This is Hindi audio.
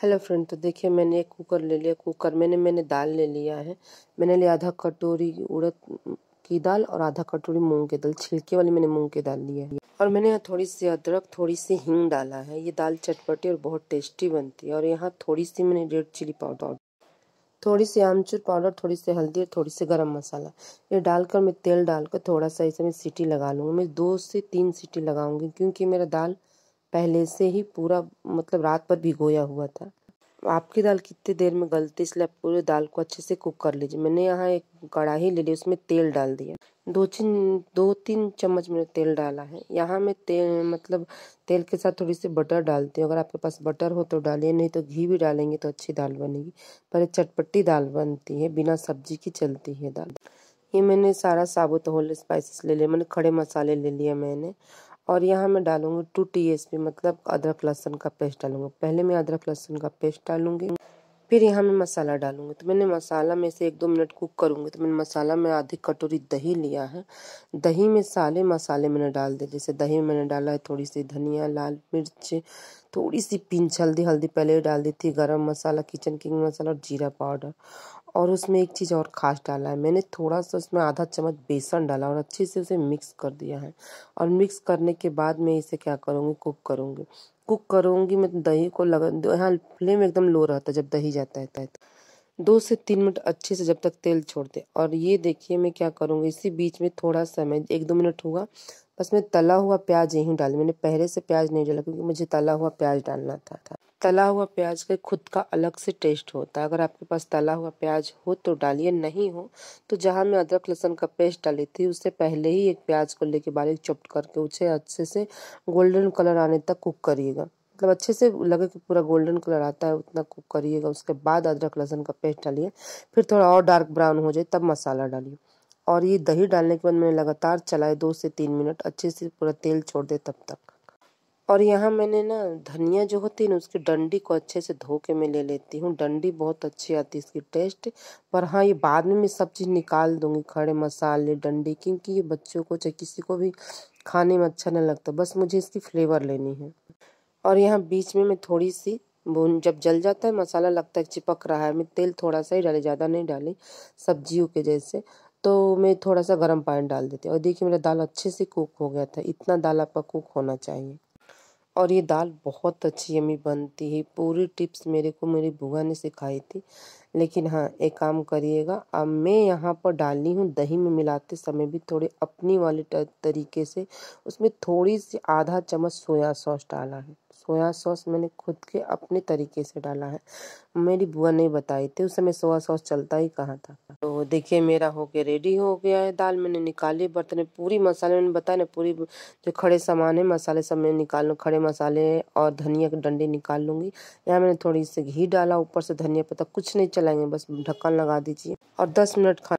हेलो फ्रेंड तो देखिए मैंने एक कुकर ले लिया कुकर मैंने मैंने दाल ले लिया है मैंने लिया आधा कटोरी उड़द की दाल और आधा कटोरी मूंग की दाल छिलके वाली मैंने मूंग की दाल लिया है और मैंने यहाँ थोड़ी सी अदरक थोड़ी सी हींग डाला है ये दाल चटपटी और बहुत टेस्टी बनती है और यहाँ थोड़ी सी मैंने रेड चिली पाउडर थोड़ी सी आमचूर पाउडर थोड़ी सी हल्दी और थोड़ी सी गरम मसाला ये डालकर मैं तेल डालकर थोड़ा सा इसे मैं सीटी लगा लूँगा मैं दो से तीन सीटी लगाऊंगी क्योंकि मेरा दाल पहले से ही पूरा मतलब रात भर भिगोया हुआ था आपकी दाल कितनी देर में गलती इसलिए आप पूरे दाल को अच्छे से कुक कर लीजिए मैंने यहाँ एक कढ़ाई ले ली उसमें तेल डाल दिया दो तीन दो तीन चम्मच मैंने तेल डाला है यहाँ मैं तेल मतलब तेल के साथ थोड़ी सी बटर डालती हूँ अगर आपके पास बटर हो तो डालिए नहीं तो घी भी डालेंगे तो अच्छी दाल बनेगी पर एक चटपटी दाल बनती है बिना सब्जी की चलती है दाल ये मैंने सारा साबुत होल स्पाइसेस ले लिया मैंने खड़े मसाले ले लिए मैंने और यहाँ मैं डालूँगी टू टी एस पी मतलब अदरक लहसुन का पेस्ट डालूंगा पहले मैं अदरक लहसुन का पेस्ट डालूँगी फिर यहाँ मैं मसाला डालूँगी तो मैंने मसाला में से एक दो मिनट कुक करूँगी तो मैंने मसाला में आधी कटोरी दही लिया है दही में सारे मसाले मैंने डाल दिए जैसे दही में मैंने डाला है थोड़ी सी धनिया लाल मिर्च थोड़ी सी पिंच हल्दी हल्दी पहले डाल दी थी गरम मसाला किचन किंग मसाला और जीरा पाउडर और उसमें एक चीज़ और खास डाला है मैंने थोड़ा सा उसमें आधा चम्मच बेसन डाला और अच्छे से उसे मिक्स कर दिया है और मिक्स करने के बाद मैं इसे क्या करूँगी कुक करूँगी कुक करूँगी मैं तो दही को लगा हाँ फ्लेम एकदम लो रहता है जब दही जाता है तो दो से तीन मिनट अच्छे से जब तक तेल छोड़ दे और ये देखिए मैं क्या करूँगी इसी बीच में थोड़ा समय एक दो मिनट हुआ बस मैं तला हुआ प्याज यहीं डाली मैंने पहले से प्याज नहीं डाला क्योंकि मुझे तला हुआ प्याज डालना था, था। तला हुआ प्याज का खुद का अलग से टेस्ट होता है अगर आपके पास तला हुआ प्याज हो तो डालिए नहीं हो तो जहाँ मैं अदरक लहसुन का पेस्ट डाली थी उससे पहले ही एक प्याज को लेके बारीक चुप करके उसे अच्छे से गोल्डन कलर आने तक कुक करिएगा मतलब अच्छे से लगे कि पूरा गोल्डन कलर आता है उतना कुक करिएगा उसके बाद अदरक लहसुन का पेस्ट डालिए फिर थोड़ा और डार्क ब्राउन हो जाए तब मसाला डालिए और ये दही डालने के बाद मैंने लगातार चलाए दो से तीन मिनट अच्छे से पूरा तेल छोड़ दे तब तक और यहाँ मैंने ना धनिया जो होती है ना उसकी डंडी को अच्छे से धो के मैं ले लेती हूँ डंडी बहुत अच्छी आती है इसकी टेस्ट पर हाँ ये बाद में मैं सब चीज़ निकाल दूँगी खड़े मसाले डंडी क्योंकि ये बच्चों को चाहे किसी को भी खाने में अच्छा नहीं लगता बस मुझे इसकी फ्लेवर लेनी है और यहाँ बीच में मैं थोड़ी सी भून जब जल जाता है मसाला लगता है चिपक रहा है मैं तेल थोड़ा सा ही डाली ज़्यादा नहीं डाली सब्जियों के जैसे तो मैं थोड़ा सा गर्म पानी डाल देती हूँ और देखिए मेरा दाल अच्छे से कुक हो गया था इतना दाल आपका कुक होना चाहिए और ये दाल बहुत अच्छी यमी बनती है पूरी टिप्स मेरे को मेरी बुआ ने सिखाई थी लेकिन हाँ एक काम करिएगा अब मैं यहाँ पर डालनी हूँ दही में मिलाते समय भी थोड़े अपनी वाले तरीके से उसमें थोड़ी सी आधा चम्मच सोया सॉस डाला है सोया सॉस मैंने खुद के अपने तरीके से डाला है मेरी बुआ ने बताई थी उस समय सोया सॉस चलता ही कहाँ था तो देखिए मेरा हो के रेडी हो गया है दाल मैंने निकाली बर्तन में पूरी मसाले मैंने बताया ना पूरी जो खड़े सामान है मसाले सब मैं निकाल लूँ खड़े मसाले और धनिया के डंडे निकाल लूँगी यहाँ मैंने थोड़ी सी घी डाला ऊपर से धनिया पत्ता कुछ नहीं चलाएंगे बस ढक्कन लगा दीजिए और दस मिनट खा